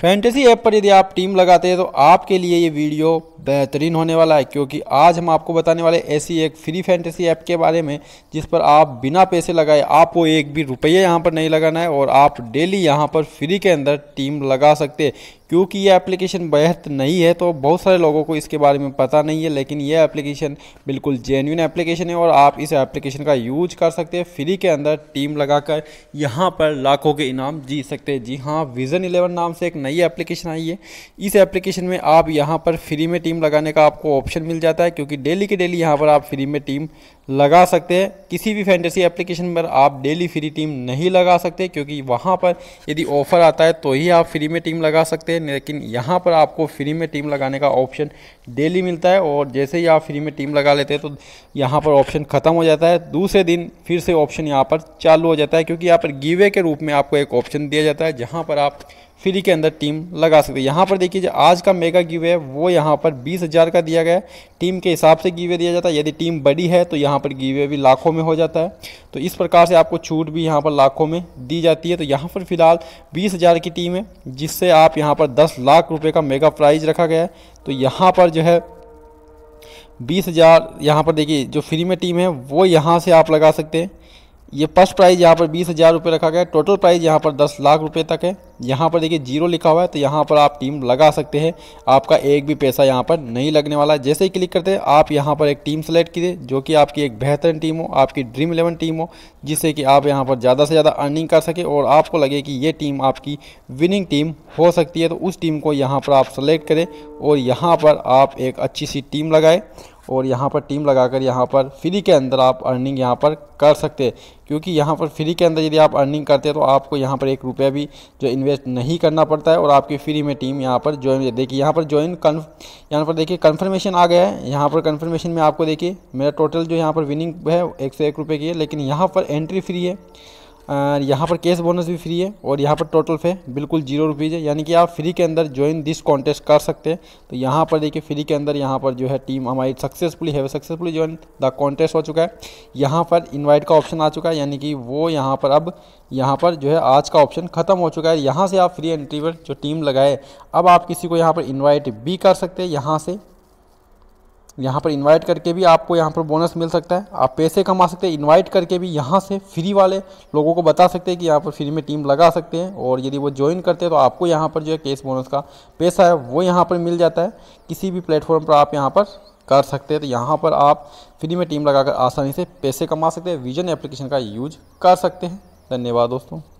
fantasy app पर यदि आप टीम लगाते हैं तो आपके लिए ये वीडियो बेहतरीन होने वाला है क्योंकि आज हम आपको बताने वाले ऐसी एक फ्री फैंटेसी ऐप के बारे में जिस पर आप बिना पैसे लगाए आपको एक भी रुपये यहाँ पर नहीं लगाना है और आप डेली यहाँ पर फ्री के अंदर टीम लगा सकते हैं क्योंकि ये एप्लीकेशन बेहद नहीं है तो बहुत सारे लोगों को इसके बारे में पता नहीं है लेकिन ये एप्लीकेशन बिल्कुल जेन्यून एप्लीकेशन है और आप इस एप्लीकेशन का यूज कर सकते हैं फ्री के अंदर टीम लगाकर यहाँ पर लाखों के इनाम जीत सकते हैं जी हाँ विज़न इलेवन नाम से एक नई एप्लीकेशन आई है इस एप्लीकेशन में आप यहाँ पर फ्री में टीम लगाने का आपको ऑप्शन मिल जाता है क्योंकि डेली के डेली यहाँ पर आप फ्री में टीम लगा सकते हैं किसी भी फैंटेसी एप्लीकेशन पर आप डेली फ्री टीम नहीं लगा सकते क्योंकि वहाँ पर यदि ऑफ़र आता है तो ही आप फ्री में टीम लगा सकते हैं लेकिन यहाँ पर आपको फ्री में टीम लगाने का ऑप्शन डेली मिलता है और जैसे ही आप फ्री में टीम लगा लेते हैं तो यहाँ पर ऑप्शन ख़त्म हो जाता है दूसरे दिन फिर से ऑप्शन यहाँ पर चालू हो जाता है क्योंकि यहाँ पर गिवे के रूप में आपको एक ऑप्शन दिया जाता है जहाँ पर आप फ्री के अंदर टीम लगा सकते हैं यहाँ पर देखिए जो आज का मेगा गिव है वो यहाँ पर बीस हज़ार का दिया गया है टीम के हिसाब से गिवे दिया जाता है यदि टीम बड़ी है तो यहाँ पर गिवे भी लाखों में हो जाता है तो इस प्रकार से आपको छूट भी यहाँ पर लाखों में दी जाती है तो यहाँ पर फिलहाल बीस हज़ार की टीम है जिससे आप यहाँ पर दस लाख रुपये का मेगा प्राइज रखा गया है तो यहाँ पर जो है बीस हज़ार यहाँ पर देखिए जो फ्री में टीम है वो यहाँ से आप लगा सकते हैं ये फर्स्ट प्राइज़ यहाँ पर बीस हज़ार रुपये रखा गया है टोटल प्राइज़ यहाँ पर दस लाख रुपये तक है यहाँ पर देखिए जीरो लिखा हुआ है तो यहाँ पर आप टीम लगा सकते हैं आपका एक भी पैसा यहाँ पर नहीं लगने वाला है जैसे ही क्लिक करते हैं आप यहाँ पर एक टीम सेलेक्ट कीजिए जो कि आपकी एक बेहतरीन टीम हो आपकी ड्रीम इलेवन टीम हो जिससे कि आप यहाँ पर ज़्यादा से ज़्यादा अर्निंग कर सके और आपको लगे कि ये टीम आपकी विनिंग टीम हो सकती है तो उस टीम को यहाँ पर आप सेलेक्ट करें और यहाँ पर आप एक अच्छी सी टीम लगाएँ और यहाँ पर टीम लगाकर यहाँ पर फ्री के अंदर आप अर्निंग यहाँ पर कर सकते हैं क्योंकि यहाँ पर फ्री के अंदर यदि आप अर्निंग करते हैं तो आपको यहाँ पर एक रुपया भी जो इन्वेस्ट नहीं करना पड़ता है और आपकी फ्री में टीम यहाँ पर ज्वाइन देखिए यहाँ पर ज्वाइन कन्फ यहाँ पर देखिए कन्फर्मेशन आ गया है यहाँ पर कन्फर्मेशन में आपको देखिए मेरा टोटल जो यहाँ पर विनिंग है एक सौ एक रुपये की है लेकिन यहाँ पर एंट्री फ्री है यहाँ पर कैश बोनस भी फ्री है और यहाँ पर टोटल फे बिल्कुल जीरो रुपीज़ है यानी कि आप फ्री के अंदर ज्वाइन दिस कॉन्टेस्ट कर सकते हैं तो यहाँ पर देखिए फ्री के अंदर यहाँ पर जो है टीम हमारी सक्सेसफुली है सक्सेसफुली ज्वाइन द कॉन्टेस्ट हो चुका है यहाँ पर इन्वाइट का ऑप्शन आ चुका है यानी कि वो यहाँ पर अब यहाँ पर जो है आज का ऑप्शन ख़त्म हो चुका है यहाँ से आप फ्री एंट्री पर जो टीम लगाए अब आप किसी को यहाँ पर इन्वाइट भी कर सकते हैं यहाँ से यहाँ पर इनवाइट करके भी आपको यहाँ पर बोनस मिल सकता है आप पैसे कमा सकते हैं इनवाइट करके भी यहाँ से फ्री वाले लोगों को बता सकते हैं कि यहाँ पर फ्री में टीम लगा सकते हैं और यदि वो ज्वाइन करते हैं तो आपको यहाँ पर जो है केस बोनस का पैसा है वो यहाँ पर मिल जाता है किसी भी प्लेटफॉर्म पर आप यहाँ पर कर सकते हैं तो यहाँ पर आप फ्री में टीम लगाकर आसानी से पैसे कमा सकते हैं विजन एप्लीकेशन का यूज कर सकते हैं धन्यवाद दोस्तों